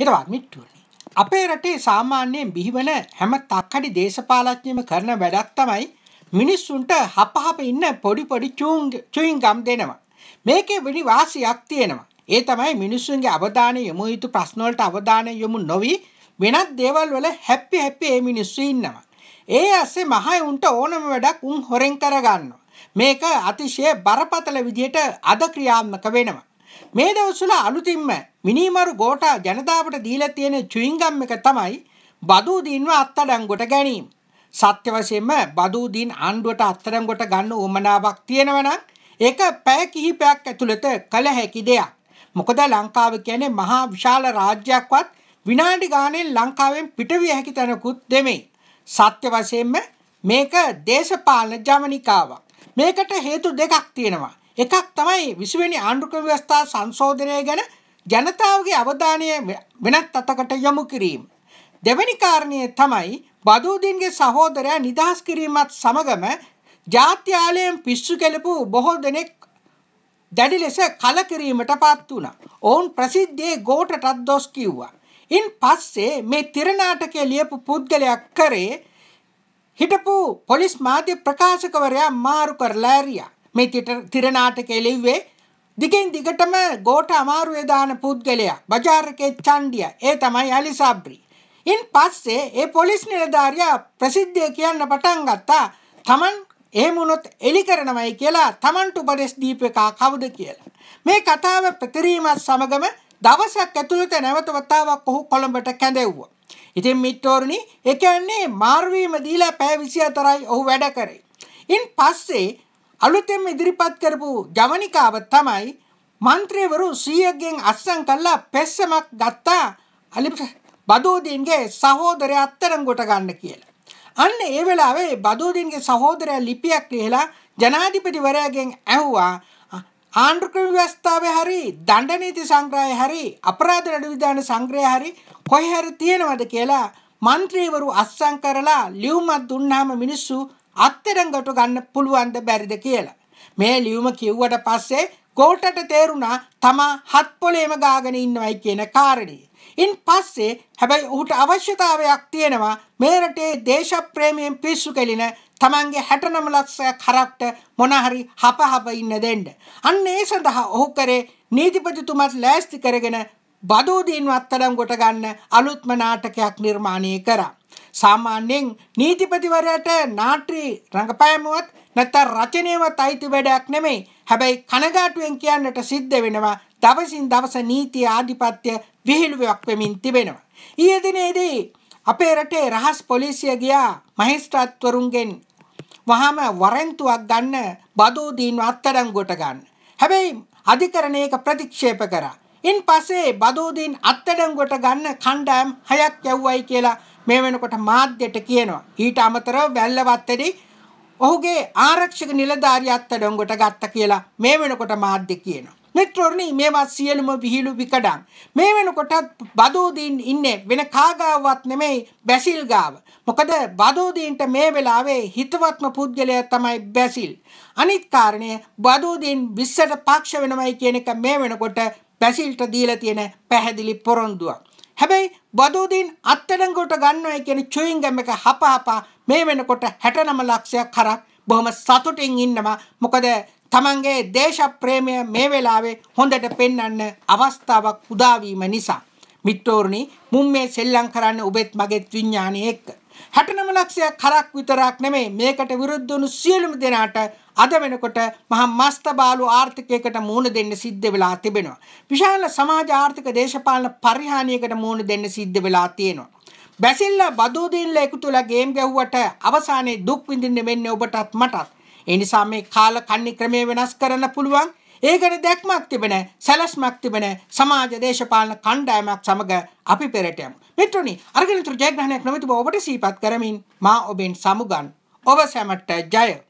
හිරවත් මිට්ටුවනි. අපේ රටේ සාමාන්‍යයෙන් බිහිවන හැම තක්කඩි දේශපාලඥයම කරන වැඩක් තමයි මිනිස්සුන්ට හපහප ඉන්න පොඩි පොඩි චූන් චුයින් ගම් දෙනවා. මේකේ වෙනි වාසියක් තියෙනවා. ඒ තමයි මිනිස්සුන්ගේ අවධානය යොමු යුතු ප්‍රශ්නවලට අවධානය යොමු නොවි වෙනත් දේවල් වල හැපි හැපි ඒ මිනිස්සු ඉන්නවා. ඒ ඇස්සේ මහයි උන්ට ඕනම වැඩක් උන් හොරෙන් කරගන්නවා. මේක අතිශය බරපතල විදිහට අද ක්‍රියාත්මක වෙනවා. මේ දවස්වල අලුතින්ම මිනිමරු ගෝටා ජනතාවට දීලා තියෙන චුයින්ගම් එක තමයි බදු දින්ව අත්අඩංගුවට ගැනීම. සත්‍ය වශයෙන්ම බදු දින් ආණ්ඩුවට අත්අඩංගුවට ගන්න උවමනාවක් තියෙනවනම් ඒක පැය කිහිපයක් ඇතුළත කළ හැකි දෙයක්. මොකද ලංකාව කියන්නේ මහා විශාල රාජ්‍යයක්වත් විනාඩි ගානෙන් ලංකාවෙන් පිටවිය හැකි තැනකුත් දෙමෙයි. සත්‍ය වශයෙන්ම මේක දේශපාලන ජවනිකාවක්. මේකට හේතු දෙකක් තියෙනවා. එකක් තමයි විසිවැනි ආණ්ඩුක්‍රම ව්‍යවස්ථා සංශෝධනය ගැන ජනතාවගේ අවධානය වෙනත් අතකට යොමු කිරීම. දෙවැනි කාරණය තමයි බදූදින්ගේ සහෝදරයා නිදහස් කිරීමත් සමගම ජාත්‍යාලයෙන් පිස්සු කෙලපු බොහෝ දෙනෙක් දැඩි ලෙස කලකිරීමට පත් වුණා. ඔවුන් ප්‍රසිද්ධියේ ගෝටටත් දොස් කිව්වා. ඉන් පස්සේ මේ තිරනාටකය ලියපු පුද්ගලයක් කරේ හිටපු පොලිස් මාධ්‍ය ප්‍රකාශකවරයා මාරු කරලා ඇරියා. මේ තිරනාටකය ලිව්වේ දිගින් දිගටම ගෝට අමාරුවේ දාන පුද්ගලයා බජාරකේ චණ්ඩිය ඒ තමයි අලි සබ්රි. ඉන් පස්සේ ඒ පොලිස් නිලධාරියා ප්‍රසිද්ධිය කියන්න පටන් ගත්තා තමන් එහෙම වුණොත් එලි කරනවයි කියලා තමන්ට උපදෙස් දීප එකා කවුද කියලා. මේ කතාව ප්‍රතිරීමත් සමගම දවසක් ඇතුළත නැවත වතාවක් ඔහු කොළඹට කැඳෙව්වා. ඉතින් මිත්තෝරණි ඒ කියන්නේ මාර්වීම දීලා පැය 24යි ඔහු වැඩ කරේ. ඉන් පස්සේ අලුතෙන් ඉදිරිපත් කරපු ජවනිකාව තමයි මන්ත්‍රීවරු සීයගෙන් අස්සන් කල්ලා පෙස්සමක් ගත්තා අලි බදෝදීන්ගේ සහෝදරය අත්තරංගොට ගන්න කියලා. අන්න ඒ වෙලාවේ බදෝදීන්ගේ සහෝදරය ලිපියක් ලියලා ජනාධිපතිවරයාගෙන් ඇහුවා ආණ්ඩුක්‍රම ව්‍යවස්ථාවේ හරි දණ්ඩ නීති සංග්‍රහය හරි අපරාධ නඩු විධාන සංග්‍රහය හරි කොහේ හරි තියෙනවද කියලා മന്ത്രിවරු අස්සම් කරලා ලියුමක් දුන්නාම මිනිස්සු අත්තරංගට ගන්න පුළුවන්ද බැරිද කියලා. මේ ලියුම කිව්වට පස්සේ ගෝල්ටට තේරුණා තමා හත් පොලේම ගාගෙන ඉන්නවයි කියන කාරණේ. ඉන් පස්සේ හැබැයි ඔහුට අවශ්‍යතාවයක් තියෙනවා මේ රටේ දේශප්‍රේමයෙන් පිස්සු කෙලින තමන්ගේ 69 ලක්ෂයක් හරක්ට මොනහරි හපහප ඉන්න දෙන්න. අන්න ඒ සඳහා ඔහු කරේ නීතිපතිතුමත් ලෑස්ති කරගෙන බදෝදීන් අත්තරම් ගොට ගන්න අලුත්ම නාටකයක් නිර්මාණය කරා. සාමාන්‍යයෙන් නීතිපතිවරයට නාට්‍ය රඟපෑමුවත් නැත්නම් රචනයවත් අයිති වැඩක් නෙමෙයි. හැබැයි කනගාටුවෙන් කියන්නට සිද්ධ වෙනවා දවසින් දවස නීති ආධිපත්‍ය විහිළුවක් වෙමින් තිබෙනවා. ඊයේ දිනේදී අපේ රටේ රහස් පොලිසිය ගියා මහේස්ත්‍රාත්වරුන්ගෙන් වහම වරෙන්තුවක් ගන්න බදෝදීන්ව අත්අඩංගුවට ගන්න. හැබැයි අධිකරණයක ප්‍රතික්ෂේප කරා. ඉන් පස්සේ බදෝදීන් අත්අඩංගුවට ගන්න කණ්ඩායම් හයක් යවුවයි කියලා මේ වෙනකොට මාධ්‍යයට කියනවා. ඊට අමතරව වැල්ල වත්තේ ඔහුගේ ආරක්ෂක නිලධාරියත් අඩංගුවට ගත්ත කියලා මේ වෙනකොට මාධ්‍ය කියනවා. මෙත්‍රෝරණි මේවා සියලුම විහිළු විකඩම්. මේ වෙනකොටත් බදෝදීන් ඉන්නේ වෙන කාගාවවත් නෙමෙයි බැසිල් ගාව. මොකද බදෝදීන්ට මේ වෙලාවේ හිතවත්ම පුද්ගලයා තමයි බැසිල්. අනිත් කාරණය බදෝදීන් 20ට පක්ෂ වෙනවයි කියන එක මේ වෙනකොට බැසිල්ට දීලා තියෙන පැහැදිලි පොරොන්දුවක්. හැබැයි බදෝදීන් අත්අඩංගුවට ගන්නවයි කියන චුයින්ගම් එක හප හපා මේ වෙනකොට 69 ලක්ෂයක් කරා බොහොම සතුටින් ඉන්නවා. මොකද තමන්ගේ දේශප්‍රේමය මේ වෙලාවේ හොඳට පෙන්වන්න අවස්ථාවක් උදා නිසා. මිත්‍රෝරුනි මුම් මේ සෙල්ලම් කරන්න ඔබෙත් මගේත් විඥානයේ එක්ක හැටනම ලක්ෂයක් හරක් විතරක් නෙමෙයි මේකට විරුද්ධ වුණු සියලුම දෙනාට අද වෙනකොට මහා මස්තබාලු ආර්ථිකයකට මුහුණ දෙන්න සිද්ධ වෙලා තිබෙනවා. විශාල සමාජ ආර්ථික දේශපාලන පරිහානියකට මුහුණ දෙන්න සිද්ධ වෙලා තියෙනවා. බැසිල්ල බදෝ දින්ල එකතු වෙලා ගේම් ගැහුවට අවසානයේ දුක් විඳින්න වෙන්නේ ඔබටත් මටත්. ඒ නිසා මේ කාල කන්නි ක්‍රමය වෙනස් කරන්න පුළුවන්. ඒකට දැක්මක් තිබෙන සැලස්මක් තිබෙන සමාජ දේශපාලන කණ්ඩායමක් සමග අපි පෙරට යමු. මිත්‍රනි, අරගෙනතුරු ජයග්‍රහණයක් නොමැතිව ඔබට සීපත් කරමින් මා ඔබෙන් සමුගන්. ඔබ සැමට ජය.